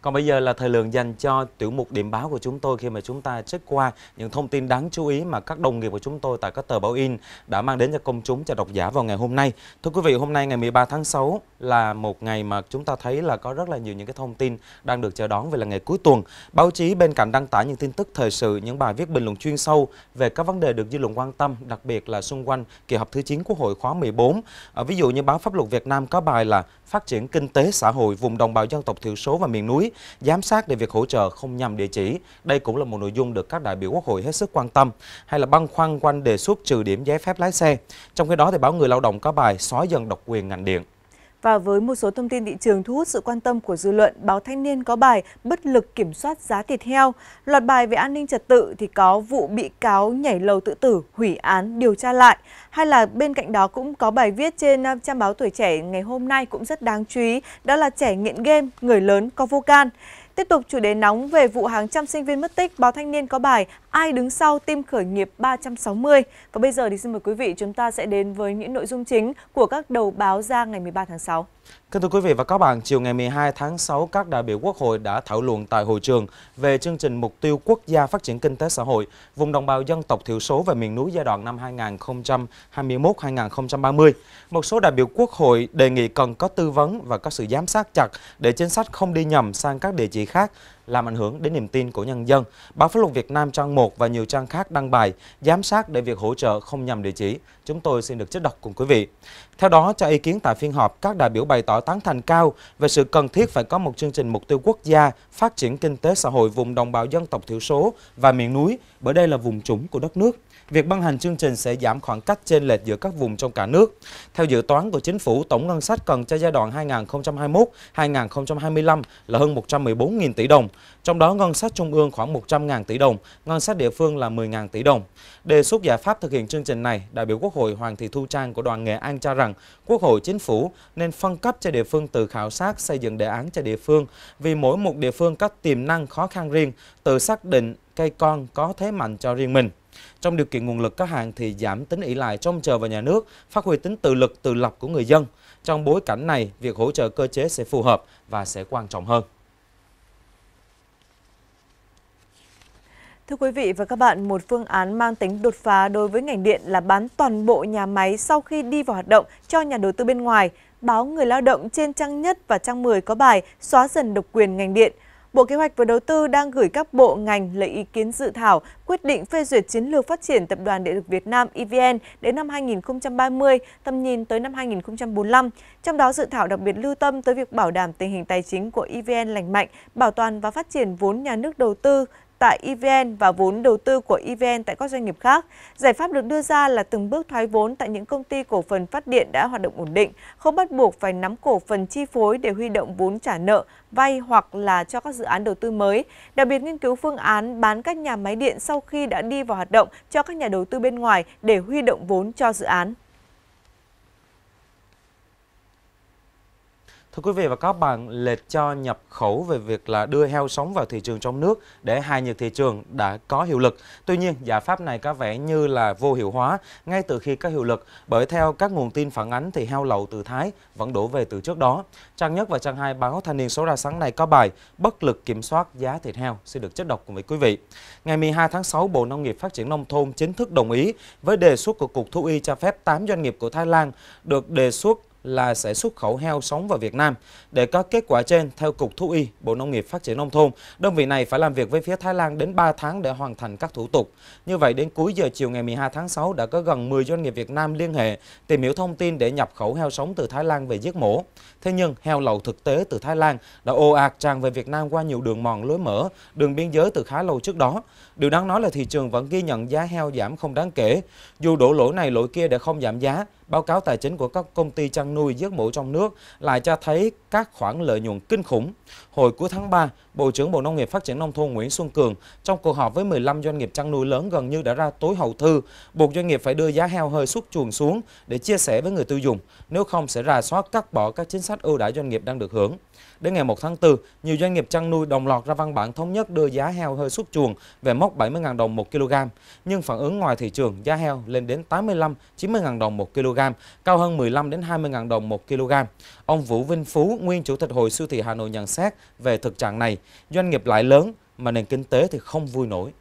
Còn bây giờ là thời lượng dành cho tiểu mục điểm báo của chúng tôi khi mà chúng ta trích qua những thông tin đáng chú ý mà các đồng nghiệp của chúng tôi tại các tờ báo in đã mang đến cho công chúng, cho độc giả vào ngày hôm nay. Thưa quý vị, hôm nay ngày 13 tháng 6 là một ngày mà chúng ta thấy là có rất là nhiều những cái thông tin đang được chờ đón về là ngày cuối tuần. Báo chí bên cạnh đăng tải những tin tức thời sự, những bài viết bình luận chuyên sâu về các vấn đề được dư luận quan tâm, đặc biệt là xung quanh kỳ họp thứ 9 Quốc hội khóa 14. À, ví dụ như báo Pháp luật Việt Nam có bài là phát triển kinh tế xã hội vùng đồng bào dân tộc thiểu số và miền núi giám sát để việc hỗ trợ không nhằm địa chỉ. Đây cũng là một nội dung được các đại biểu Quốc hội hết sức quan tâm hay là băn khoăn quanh đề xuất trừ điểm giấy phép lái xe. Trong khi đó thì báo Người Lao động có bài xóa dần độc quyền ngành điện. Và với một số thông tin thị trường thu hút sự quan tâm của dư luận, báo Thanh niên có bài bất lực kiểm soát giá thịt heo. Loạt bài về an ninh trật tự thì có vụ bị cáo nhảy lầu tự tử, hủy án, điều tra lại. Hay là bên cạnh đó cũng có bài viết trên à, trang báo Tuổi Trẻ ngày hôm nay cũng rất đáng chú ý, đó là trẻ nghiện game, người lớn có vô can. Tiếp tục chủ đề nóng về vụ hàng trăm sinh viên mất tích, báo Thanh niên có bài ai đứng sau team khởi nghiệp 360. Và bây giờ thì xin mời quý vị chúng ta sẽ đến với những nội dung chính của các đầu báo ra ngày 13 tháng 6. Kính thưa quý vị và các bạn, chiều ngày 12 tháng 6, các đại biểu Quốc hội đã thảo luận tại hội trường về chương trình Mục tiêu Quốc gia Phát triển Kinh tế Xã hội vùng đồng bào dân tộc thiểu số và miền núi giai đoạn năm 2021-2030. Một số đại biểu Quốc hội đề nghị cần có tư vấn và có sự giám sát chặt để chính sách không đi nhầm sang các địa chỉ khác làm ảnh hưởng đến niềm tin của nhân dân. Báo Pháp luật Việt Nam trang 1 và nhiều trang khác đăng bài giám sát để việc hỗ trợ không nhằm địa chỉ. Chúng tôi xin được trích đọc cùng quý vị. Theo đó, cho ý kiến tại phiên họp, các đại biểu bày tỏ tán thành cao về sự cần thiết phải có một chương trình mục tiêu quốc gia phát triển kinh tế xã hội vùng đồng bào dân tộc thiểu số và miền núi, bởi đây là vùng trũng của đất nước. Việc ban hành chương trình sẽ giảm khoảng cách trên lệch giữa các vùng trong cả nước. Theo dự toán của chính phủ, tổng ngân sách cần cho giai đoạn 2021-2025 là hơn 114.000 tỷ đồng, trong đó ngân sách trung ương khoảng 100.000 tỷ đồng, ngân sách địa phương là 10.000 tỷ đồng. Đề xuất giải pháp thực hiện chương trình này, đại biểu Quốc hội Hoàng Thị Thu Trang của đoàn nghệ An cho rằng rằng Quốc hội, Chính phủ nên phân cấp cho địa phương tự khảo sát xây dựng đề án cho địa phương vì mỗi một địa phương có tiềm năng khó khăn riêng, tự xác định cây con có thế mạnh cho riêng mình. Trong điều kiện nguồn lực có hạn thì giảm tính ỷ lại trông chờ vào nhà nước, phát huy tính tự lực tự lập của người dân. Trong bối cảnh này, việc hỗ trợ cơ chế sẽ phù hợp và sẽ quan trọng hơn. Thưa quý vị và các bạn, một phương án mang tính đột phá đối với ngành điện là bán toàn bộ nhà máy sau khi đi vào hoạt động cho nhà đầu tư bên ngoài. Báo Người Lao động trên trang nhất và trang 10 có bài xóa dần độc quyền ngành điện. Bộ Kế hoạch và Đầu tư đang gửi các bộ ngành lấy ý kiến dự thảo quyết định phê duyệt chiến lược phát triển Tập đoàn Điện lực Việt Nam EVN đến năm 2030, tầm nhìn tới năm 2045. Trong đó dự thảo đặc biệt lưu tâm tới việc bảo đảm tình hình tài chính của EVN lành mạnh, bảo toàn và phát triển vốn nhà nước đầu tư tại EVN và vốn đầu tư của EVN tại các doanh nghiệp khác. Giải pháp được đưa ra là từng bước thoái vốn tại những công ty cổ phần phát điện đã hoạt động ổn định, không bắt buộc phải nắm cổ phần chi phối để huy động vốn trả nợ, vay hoặc là cho các dự án đầu tư mới. Đặc biệt nghiên cứu phương án bán các nhà máy điện sau khi đã đi vào hoạt động cho các nhà đầu tư bên ngoài để huy động vốn cho dự án. Thưa quý vị và các bạn, lệch cho nhập khẩu về việc là đưa heo sống vào thị trường trong nước để hài nhiệt thị trường đã có hiệu lực. Tuy nhiên, giải pháp này có vẻ như là vô hiệu hóa ngay từ khi có hiệu lực, bởi theo các nguồn tin phản ánh thì heo lậu từ Thái vẫn đổ về từ trước đó. Trang nhất và trang hai báo Thanh niên số ra sáng nay có bài Bất lực kiểm soát giá thịt heo sẽ được chất độc cùng với quý vị. Ngày 12 tháng 6, Bộ Nông nghiệp Phát triển Nông thôn chính thức đồng ý với đề xuất của Cục Thú y cho phép 8 doanh nghiệp của Thái Lan được đề xuất là sẽ xuất khẩu heo sống vào Việt Nam. Để có kết quả trên, theo Cục Thú y, Bộ Nông nghiệp Phát triển Nông thôn, đơn vị này phải làm việc với phía Thái Lan đến 3 tháng để hoàn thành các thủ tục. Như vậy, đến cuối giờ chiều ngày 12 tháng 6 đã có gần 10 doanh nghiệp Việt Nam liên hệ tìm hiểu thông tin để nhập khẩu heo sống từ Thái Lan về giết mổ. Thế nhưng, heo lậu thực tế từ Thái Lan đã ồ ạt tràn về Việt Nam qua nhiều đường mòn lối mở, đường biên giới từ khá lâu trước đó. Điều đáng nói là thị trường vẫn ghi nhận giá heo giảm không đáng kể. Dù đổ lỗi này lỗi kia đã không giảm giá, Báo cáo tài chính của các công ty chăn nuôi giết mổ trong nước lại cho thấy các khoản lợi nhuận kinh khủng. Hồi cuối tháng 3, Bộ trưởng Bộ Nông nghiệp Phát triển Nông thôn Nguyễn Xuân Cường trong cuộc họp với 15 doanh nghiệp chăn nuôi lớn gần như đã ra tối hậu thư, buộc doanh nghiệp phải đưa giá heo hơi xuất chuồng xuống để chia sẻ với người tiêu dùng, nếu không sẽ ra soát cắt bỏ các chính sách ưu đãi doanh nghiệp đang được hưởng. Đến ngày 1 tháng 4, nhiều doanh nghiệp chăn nuôi đồng loạt ra văn bản thống nhất đưa giá heo hơi xuất chuồng về mốc 70.000 đồng 1 kg, nhưng phản ứng ngoài thị trường giá heo lên đến 85-90.000 đồng 1 kg, cao hơn 15 đến 20.000 đồng 1 kg. Ông Vũ Vinh Phú, nguyên chủ tịch Hội siêu thị Hà Nội nhận xét về thực trạng này, doanh nghiệp lại lớn mà nền kinh tế thì không vui nổi.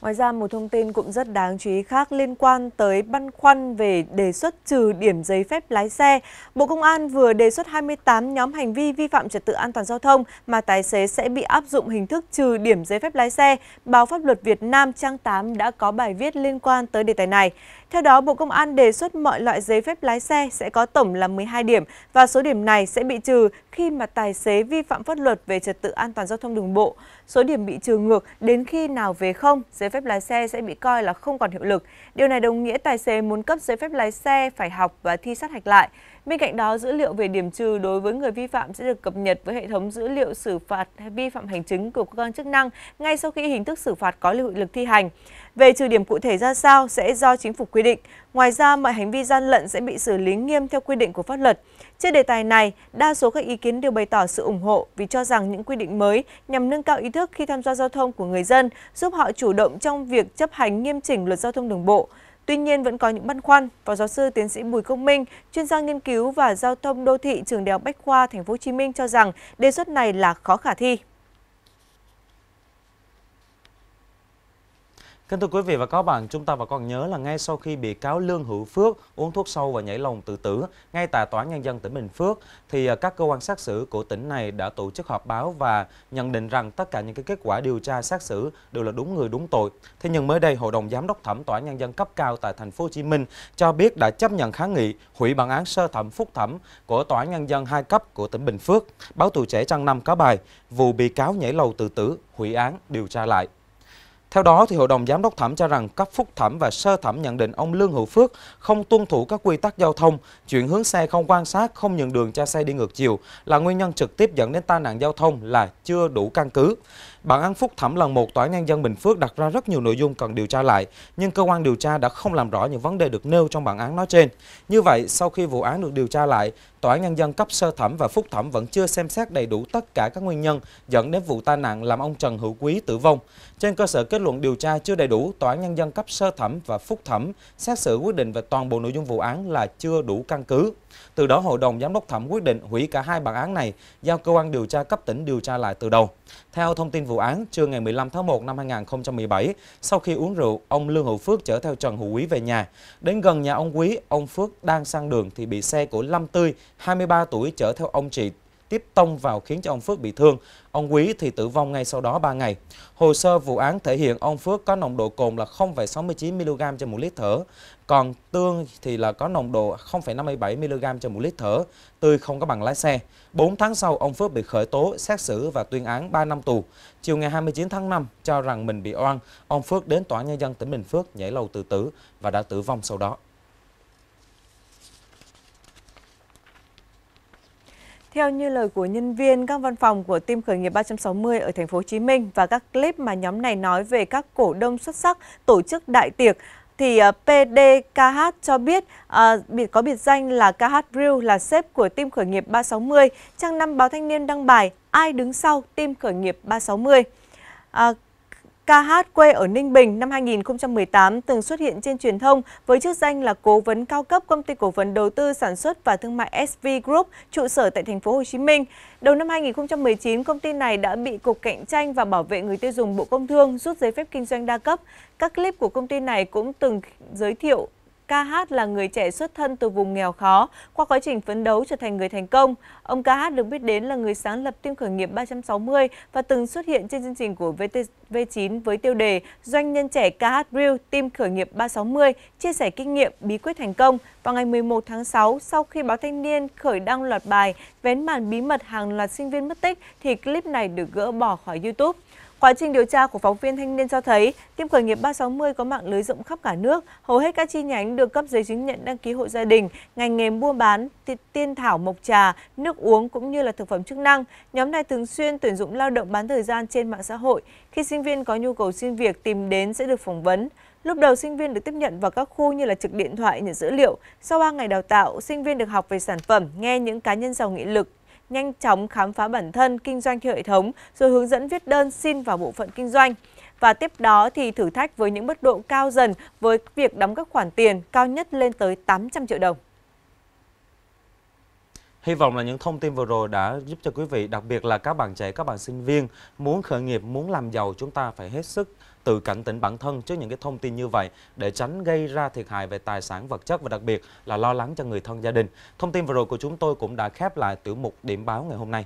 Ngoài ra, một thông tin cũng rất đáng chú ý khác liên quan tới băn khoăn về đề xuất trừ điểm giấy phép lái xe. Bộ Công an vừa đề xuất 28 nhóm hành vi vi phạm trật tự an toàn giao thông mà tài xế sẽ bị áp dụng hình thức trừ điểm giấy phép lái xe. Báo Pháp luật Việt Nam trang 8 đã có bài viết liên quan tới đề tài này. Theo đó, Bộ Công an đề xuất mọi loại giấy phép lái xe sẽ có tổng là 12 điểm và số điểm này sẽ bị trừ khi mà tài xế vi phạm pháp luật về trật tự an toàn giao thông đường bộ. Số điểm bị trừ ngược đến khi nào về không, giấy phép lái xe sẽ bị coi là không còn hiệu lực. Điều này đồng nghĩa tài xế muốn cấp giấy phép lái xe phải học và thi sát hạch lại. Bên cạnh đó, dữ liệu về điểm trừ đối với người vi phạm sẽ được cập nhật với hệ thống dữ liệu xử phạt vi phạm hành chính của cơ quan chức năng ngay sau khi hình thức xử phạt có hiệu lực thi hành. Về trừ điểm cụ thể ra sao sẽ do chính phủ quy định. Ngoài ra, mọi hành vi gian lận sẽ bị xử lý nghiêm theo quy định của pháp luật. Trên đề tài này, đa số các ý kiến đều bày tỏ sự ủng hộ vì cho rằng những quy định mới nhằm nâng cao ý thức khi tham gia giao thông của người dân, giúp họ chủ động trong việc chấp hành nghiêm chỉnh luật giao thông đường bộ. Tuy nhiên vẫn có những băn khoăn. Phó giáo sư tiến sĩ Bùi Công Minh, chuyên gia nghiên cứu và giao thông đô thị trường Đại học Bách khoa Thành phố Hồ Chí Minh cho rằng đề xuất này là khó khả thi. Kính thưa quý vị và các bạn, chúng ta vẫn còn nhớ là ngay sau khi bị cáo Lương Hữu Phước uống thuốc sâu và nhảy lồng tự tử ngay tại Tòa án Nhân dân tỉnh Bình Phước, thì à, các cơ quan xét xử của tỉnh này đã tổ chức họp báo và nhận định rằng tất cả những cái kết quả điều tra xét xử đều là đúng người đúng tội. Thế nhưng mới đây, Hội đồng Giám đốc thẩm Tòa án Nhân dân cấp cao tại thành phố Hồ Chí Minh cho biết đã chấp nhận kháng nghị hủy bản án sơ thẩm phúc thẩm của Tòa án Nhân dân hai cấp của tỉnh Bình Phước. Báo tuổi trẻ trang năm có bài, vụ bị cáo nhảy lầu tự tử, hủy án, điều tra lại. Theo đó, thì Hội đồng Giám đốc Thẩm cho rằng cấp phúc thẩm và sơ thẩm nhận định ông Lương Hữu Phước không tuân thủ các quy tắc giao thông, chuyển hướng xe không quan sát, không nhường đường cho xe đi ngược chiều là nguyên nhân trực tiếp dẫn đến tai nạn giao thông là chưa đủ căn cứ. Bản án phúc thẩm lần một Tòa án Nhân dân Bình Phước đặt ra rất nhiều nội dung cần điều tra lại, nhưng cơ quan điều tra đã không làm rõ những vấn đề được nêu trong bản án nói trên. Như vậy, sau khi vụ án được điều tra lại, Tòa án Nhân dân cấp sơ thẩm và phúc thẩm vẫn chưa xem xét đầy đủ tất cả các nguyên nhân dẫn đến vụ tai nạn làm ông Trần Hữu Quý tử vong. Trên cơ sở kết luận điều tra chưa đầy đủ, Tòa án Nhân dân cấp sơ thẩm và phúc thẩm xét xử quyết định về toàn bộ nội dung vụ án là chưa đủ căn cứ. Từ đó Hội đồng Giám đốc thẩm quyết định hủy cả hai bản án này, giao cơ quan điều tra cấp tỉnh điều tra lại từ đầu. Theo thông tin vụ án, trưa ngày 15 tháng 1 năm 2017, sau khi uống rượu, ông Lương Hữu Phước chở theo Trần Hữu Quý về nhà. Đến gần nhà ông Quý, ông Phước đang sang đường thì bị xe của Lâm Tươi, 23 tuổi chở theo ông chị tiếp tông vào khiến cho ông Phước bị thương. Ông Quý thì tử vong ngay sau đó 3 ngày. Hồ sơ vụ án thể hiện ông Phước có nồng độ cồn là 0,69 mg trên một lít thở, còn Tương thì là có nồng độ 0,57 mg trên một lít thở, Tươi không có bằng lái xe. 4 tháng sau, ông Phước bị khởi tố, xét xử và tuyên án 3 năm tù. Chiều ngày 29 tháng 5, cho rằng mình bị oan, ông Phước đến Tòa Nhân dân tỉnh Bình Phước nhảy lầu tự tử và đã tử vong sau đó. Theo như lời của nhân viên các văn phòng của team khởi nghiệp 360 ở thành phố Hồ Chí Minh và các clip mà nhóm này nói về các cổ đông xuất sắc tổ chức đại tiệc thì ờ, PDKH cho biết à, có biệt danh là KH Real là sếp của team khởi nghiệp 360. Trang năm báo Thanh niên đăng bài ai đứng sau team khởi nghiệp 360. À, Ca hát quê ở Ninh Bình năm 2018 từng xuất hiện trên truyền thông với chức danh là cố vấn cao cấp công ty cổ phần đầu tư sản xuất và thương mại SV Group trụ sở tại thành phố Hồ Chí Minh. Đầu năm 2019, công ty này đã bị Cục Cạnh tranh và Bảo vệ người tiêu dùng Bộ Công Thương rút giấy phép kinh doanh đa cấp. Các clip của công ty này cũng từng giới thiệu Kh là người trẻ xuất thân từ vùng nghèo khó, qua quá trình phấn đấu trở thành người thành công. Ông Kh được biết đến là người sáng lập team khởi nghiệp 360 và từng xuất hiện trên chương trình của vtv 9 với tiêu đề Doanh nhân trẻ Kh Hát Real team khởi nghiệp 360 chia sẻ kinh nghiệm bí quyết thành công vào ngày 11 tháng 6 sau khi báo Thanh niên khởi đăng loạt bài vén màn bí mật hàng loạt sinh viên mất tích thì clip này được gỡ bỏ khỏi YouTube. Quá trình điều tra của phóng viên Thanh niên cho thấy, team khởi nghiệp 360 có mạng lưới rộng khắp cả nước, hầu hết các chi nhánh được cấp giấy chứng nhận đăng ký hộ gia đình, ngành nghề mua bán, tiên thảo mộc trà, nước uống cũng như là thực phẩm chức năng. Nhóm này thường xuyên tuyển dụng lao động bán thời gian trên mạng xã hội. Khi sinh viên có nhu cầu xin việc tìm đến sẽ được phỏng vấn. Lúc đầu sinh viên được tiếp nhận vào các khu như là trực điện thoại nhận dữ liệu. Sau 3 ngày đào tạo, sinh viên được học về sản phẩm, nghe những cá nhân giàu nghị lực nhanh chóng khám phá bản thân, kinh doanh theo hệ thống, rồi hướng dẫn viết đơn xin vào bộ phận kinh doanh. Và tiếp đó thì thử thách với những mức độ cao dần với việc đóng các khoản tiền cao nhất lên tới 800 triệu đồng. Hy vọng là những thông tin vừa rồi đã giúp cho quý vị, đặc biệt là các bạn trẻ, các bạn sinh viên muốn khởi nghiệp, muốn làm giàu chúng ta phải hết sức tự cảnh tỉnh bản thân trước những cái thông tin như vậy để tránh gây ra thiệt hại về tài sản vật chất và đặc biệt là lo lắng cho người thân gia đình. Thông tin vừa rồi của chúng tôi cũng đã khép lại tiểu mục điểm báo ngày hôm nay.